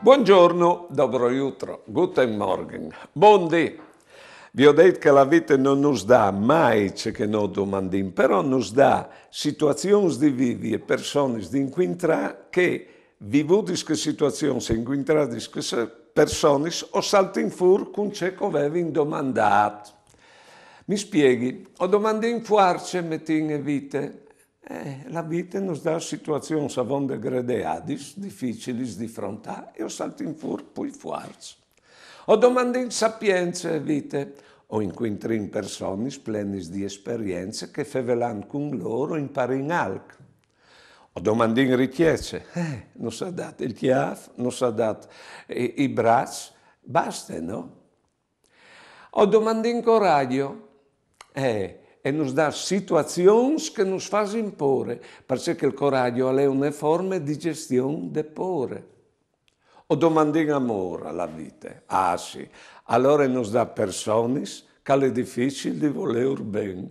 Buongiorno, dobro jutro, guten morgen, buon dì. Vi ho detto che la vita non nos dà mai ce che noi domandiamo, però nos dà situazioni di vivi e persone di inquintrà che vivute queste situazioni se inquintrate queste persone o salti in fur con ciò che avevi domandato. Mi spieghi, ho domandato in fuarce in vite, eh, la vita nos dà situazioni savon degredeadis, difficilis di frontà, e o in fur pui fuarts. O domandin sapienze vite, o inquintrin persone plenis di esperienze che fevelan con loro impari in alc. O in richiece, eh, non sa dato il chiaf, non sa dato eh, i bracci, basta, no? O in coraggio, eh, e nos dà situazioni che nos fanno imporre, perché il coraggio è una forma di gestione de pore. O in amore alla vita. Ah sì, allora nos dà persone che è difficile di voler bene.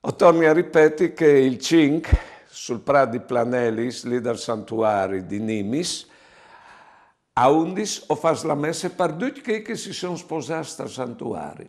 O torni a ripetere che il Cinque, sul prato di Planelis, lì dal santuario di Nimis, a Undis o fas la messa per tutti che si sono sposati al santuario